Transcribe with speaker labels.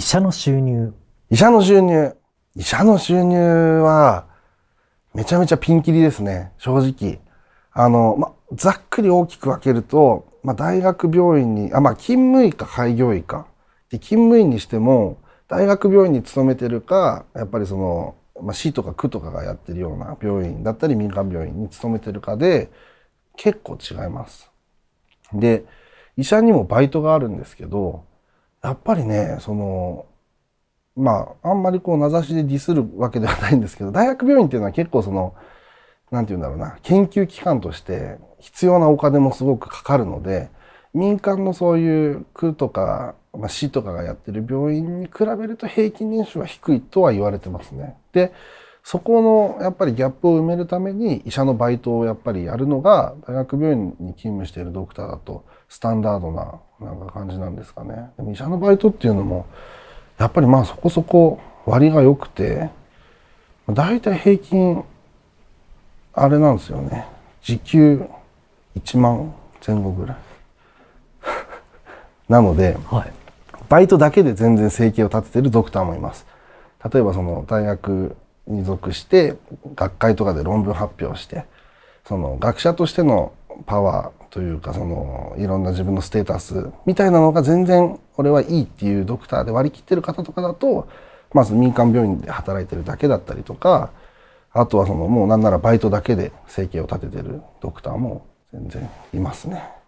Speaker 1: 医者の収入。医者の収入。医者の収入は、めちゃめちゃピンキリですね。正直。あの、ま、ざっくり大きく分けると、ま、大学病院に、あ、まあ、勤務医か開業医か。で、勤務医にしても、大学病院に勤めてるか、やっぱりその、ま市とか区とかがやってるような病院だったり民間病院に勤めてるかで結構違います。で医者にもバイトがあるんですけどやっぱりねそのまああんまりこう名指しでディスるわけではないんですけど大学病院っていうのは結構その何て言うんだろうな研究機関として必要なお金もすごくかかるので民間のそういう区とか、まあ、市とかがやってる病院に比べると平均年収は低いとは言われてますね。でそこのやっぱりギャップを埋めるために医者のバイトをやっぱりやるのが大学病院に勤務しているドクターだとスタンダードななんか感じなんですかね。でも医者のバイトっていうのもやっぱりまあそこそこ割が良くて大体平均あれなんですよね時給1万前後ぐらい なので、はい、バイトだけで全然生計を立ててるドクターもいます例えばその大学に属して学会とかで論文発表してその学者としてのパワーというかそのいろんな自分のステータスみたいなのが全然俺はいいっていうドクターで割り切ってる方とかだとまず民間病院で働いてるだけだったりとかあとはそのもうなんならバイトだけで生計を立ててるドクターも全然いますね。